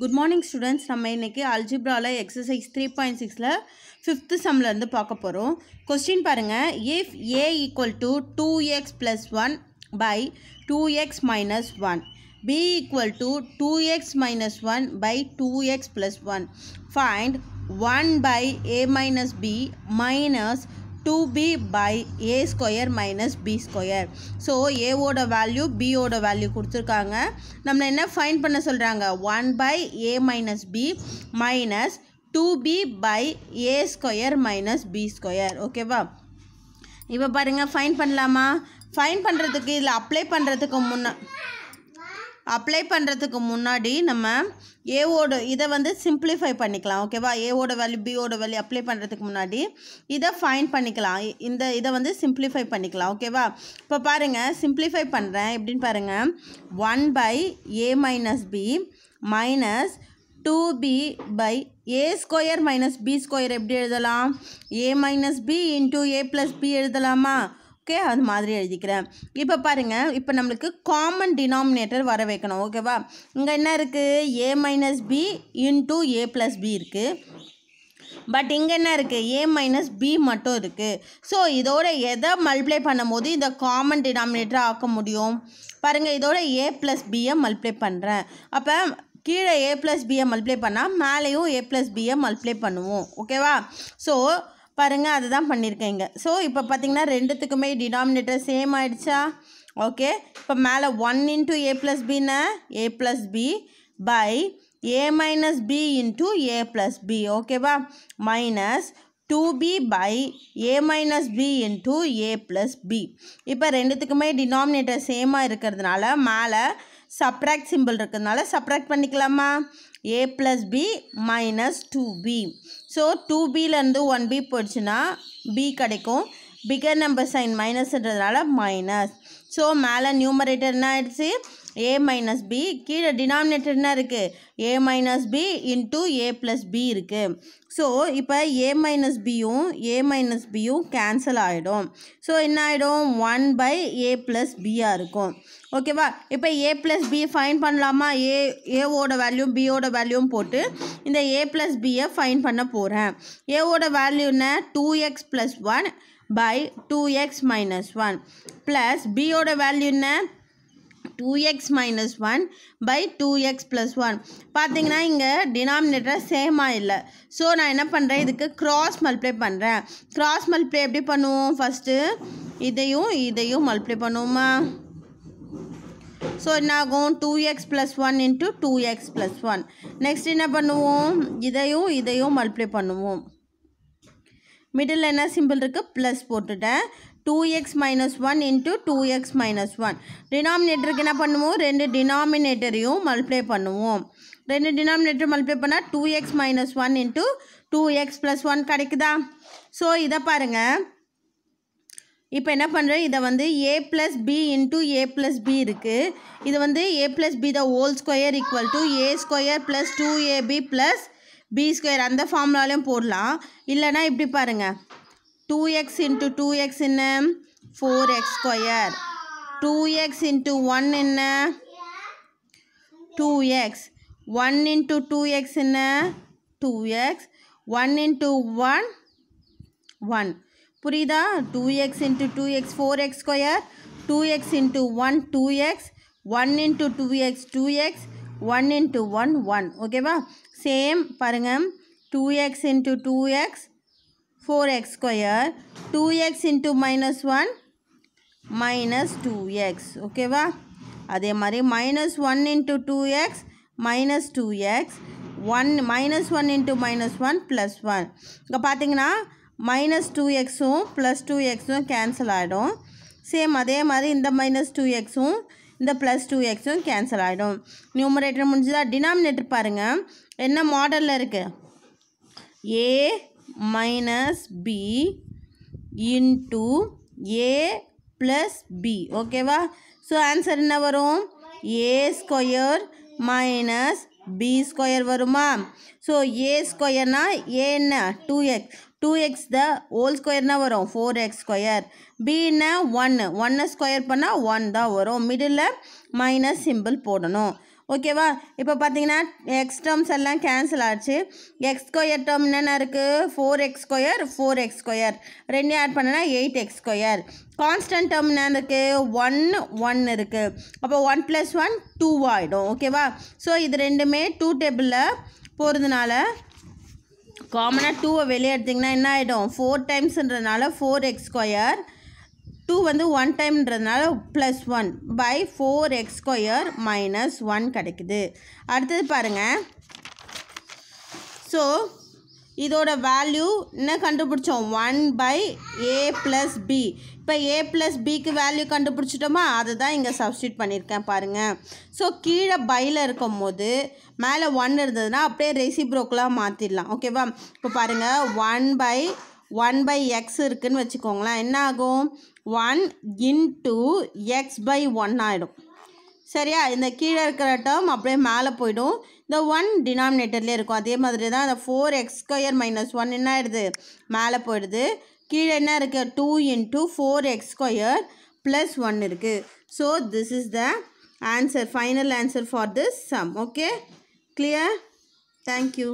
good morning students நம்ம இன்றைக்கி அல்ஜிப்ராவில் எக்ஸசைஸ் த்ரீ பாயிண்ட் சிக்ஸில் ஃபிஃப்த்து சம்லேருந்து பார்க்க போகிறோம் கொஸ்டின் பாருங்கள் if A equal to two X plus one by two X minus one B equal to two X minus one by two X plus one find one by A minus B minus two B by A square minus B square so ஏவோட value பியோட value கொடுத்துருக்காங்க நம்ம என்ன find பண்ண சொல்கிறாங்க one by A minus B minus two B by A square minus B square ஓகேவா இப்போ பாருங்கள் ஃபைன் பண்ணலாமா ஃபைன் பண்ணுறதுக்கு இதில் அப்ளை பண்ணுறதுக்கு முன்னே அப்ளை பண்ணுறதுக்கு முன்னாடி நம்ம ஏவோட இதை வந்து சிம்பிளிஃபை பண்ணிக்கலாம் ஓகேவா ஏவோட வேல்யூ பியோட வேல்யூ அப்ளை பண்ணுறதுக்கு முன்னாடி இதை ஃபைன் பண்ணிக்கலாம் இந்த இதை வந்து சிம்பிளிஃபை பண்ணிக்கலாம் ஓகேவா இப்போ பாருங்கள் சிம்பிளிஃபை பண்ணுறேன் எப்படின்னு பாருங்கள் one by A minus B minus two B by A square minus B square எப்படி எழுதலாம் A minus B into A plus B எழுதலாமா ஓகே அது மாதிரி எழுதிக்கிறேன் இப்போ பாருங்கள் இப்போ நம்மளுக்கு காமன் டினாமினேட்டர் வர வைக்கணும் ஓகேவா இங்கே என்ன இருக்குது A minus B into A plus B இருக்குது பட் இங்கே என்ன இருக்குது ஏ மைனஸ் பி மட்டும் இருக்குது ஸோ இதோட எதை மல்டிப்ளை பண்ணும்போது இந்த காமன் டினாமினேட்டரை ஆக்க முடியும் பாருங்கள் இதோட ஏ ப்ளஸ் பியை மல்டிப்ளை பண்ணுறேன் அப்போ கீழே ஏ ப்ளஸ் பியை மல்டிப்ளை பண்ணால் மேலேயும் ஏ ப்ளஸ் பியை மல்டிப்ளை பண்ணுவோம் ஓகேவா ஸோ பாருங்கள் அதுதான் பண்ணியிருக்கேங்க ஸோ இப்போ பார்த்திங்கன்னா ரெண்டுத்துக்குமே டினாமினேட்டர் சேம் ஆயிடுச்சா ஓகே இப்போ மேலே ஒன் இன்ட்டு ஏ ப்ளஸ் பின்னா A plus B by A minus B into A plus B ஓகேவா minus two B by A minus B into A plus B இப்போ ரெண்டுத்துக்குமே டினாமினேட்டர் சேமாக இருக்கிறதுனால மேலே சப்ராக்ட் சிம்பிள் இருக்கிறதுனால சப்ராக்ட் பண்ணிக்கலாமா A plus B minus two B so two பிலேருந்து one B போயிடுச்சுன்னா பி கிடைக்கும் பிகர் நம்பர் சைன் மைனஸ்ன்றதுனால மைனஸ் ஸோ மேலே நியூமரேட்டர் என்ன ஆயிடுச்சு ஏ மைனஸ் பி கீழே டினாமினேட்டர் என்ன இருக்குது A minus B into A plus B இருக்குது ஸோ இப்போ ஏ மைனஸ் பியும் ஏ மைனஸ் பியும் கேன்சல் ஆகிடும் ஸோ என்ன ஆகிடும் ஒன் பை ஏ ப்ளஸ் பியாக இருக்கும் ஓகேவா இப்போ ஏ ப்ளஸ் பி ஃபைன் பண்ணலாமா ஏ ஏவோட வேல்யூ பியோட வேல்யூம் போட்டு இந்த ஏ ப்ளஸ் பியை ஃபைன் பண்ண போகிறேன் ஏவோட வேல்யூன்னா two X plus one by two X minus one plus பியோட வேல்யூ என்ன minus one by two X plus one பார்த்தீங்கன்னா இங்கே டினாமினேட்டர் சேமாக இல்லை ஸோ நான் என்ன பண்ணுறேன் இதுக்கு க்ராஸ் மல்டிப்ளை பண்ணுறேன் க்ராஸ் மல்டிப்ளை எப்படி பண்ணுவோம் ஃபஸ்ட்டு இதையும் இதையும் மல்டிப்ளை பண்ணுவோமா ஸோ என்ன ஆகும் two X plus one into two X plus one next என்ன பண்ணுவோம் இதையும் இதையும் மல்டிப்ளை பண்ணுவோம் மிடில் என்ன சிம்பிள் இருக்குது ப்ளஸ் போட்டுட்டேன் two X minus one into two X minus one டினாமினேட்டருக்கு என்ன பண்ணுவோம் ரெண்டு டினாமினேட்டரையும் மல்டிப்ளை பண்ணுவோம் ரெண்டு டினாமினேட்டர் மல்டிப்ளை பண்ணால் two X minus one into two X plus one கிடைக்குதா ஸோ இதை பாருங்கள் இப்போ என்ன பண்ணுறேன் இதை வந்து A plus B into A plus B இருக்குது இது வந்து A plus B the whole square equal to A square plus two AB plus B square அந்த ஃபார்முலாலையும் போடலாம் இல்லைனா இப்படி பாருங்கள் two X into two X என்ன four X square two X into one என்ன two X one into two X என்ன two X one into one one புரியுதா two X into two X four X square two X into one two X one into two X two X one into one one ஓகேவா same பாருங்கள் two X into two X four X square two X into minus one minus two X ஓகேவா அதே மாதிரி minus one into two X minus two X one minus one into minus one plus one இங்கே பார்த்தீங்கன்னா minus two எக்ஸும் plus two எக்ஸும் cancel ஆகிடும் same அதே மாதிரி இந்த மைனஸ் டூ எக்ஸும் இந்த ப்ளஸ் டூ எக்ஸும் கேன்சல் ஆகிடும் நியூமரேட்டர் முடிஞ்சதா டினாமினேட்டர் பாருங்கள் என்ன மாடலில் இருக்குது A minus B into A plus B ஓகேவா ஸோ ஆன்சர் என்ன வரும் A square minus B square வருமா ஸோ ஏ ஸ்கொயர்னால் ஏ என்ன two X two X the whole ஸ்கொயர்னால் வரும் ஃபோர் எக்ஸ் ஸ்கொயர் பின்னா ஒன்று ஒன்னை ஸ்கொயர் பண்ணால் ஒன் தான் வரும் மிடில் மைனஸ் சிம்பிள் போடணும் ஓகேவா இப்போ பார்த்தீங்கன்னா எக்ஸ் டேர்ம்ஸ் எல்லாம் கேன்சல் ஆச்சு எக்ஸ் ஸ்கொயர் டேர்ம் என்னென்ன இருக்குது four X square four X square ரெண்டையும் ஆட் பண்ணனா eight X square constant term என்ன இருக்குது ஒன் ஒன் இருக்குது அப்போ ஒன் ப்ளஸ் ஒன் டூ ஆகிடும் ஓகேவா ஸோ இது ரெண்டுமே டூ டேபிளில் போகிறதுனால காமனாக டூவை வெளியே எடுத்திங்கன்னா என்ன ஆகிடும் ஃபோர் டைம்ஸுன்றதுனால ஃபோர் எக்ஸ் ஸ்கொயர் டூ வந்து ஒன் டைம்ன்றதுனால plus one by four X square minus one கிடைக்குது அடுத்தது பாருங்கள் ஸோ இதோட வேல்யூ என்ன கண்டுபிடிச்சோம் one by A plus B இப்போ ஏ ப்ளஸ் பிக்கு வேல்யூ கண்டுபிடிச்சிட்டோமா அதை தான் இங்கே சப்ஸ்டியூட் பண்ணியிருக்கேன் பாருங்கள் ஸோ கீழே பையில் இருக்கும் போது மேலே ஒன் இருந்ததுன்னா அப்படியே ரெசிப்ரோக்கெலாம் மாற்றிடலாம் ஓகேவா இப்போ பாருங்கள் one by one by X இருக்குதுன்னு வச்சுக்கோங்களேன் என்ன ஆகும் one into X by one ஆகிடும் சரியா இந்த கீழே இருக்கிற டேர்ம் அப்படியே மேலே போயிடும் இந்த ஒன் டினாமினேட்டர்லேயே இருக்கும் அதே மாதிரி தான் இந்த four X square minus one என்ன ஆயிடுது மேலே போயிடுது கீழே என்ன இருக்குது two into four X square plus one இருக்குது so this is the answer final answer for this sum okay clear thank you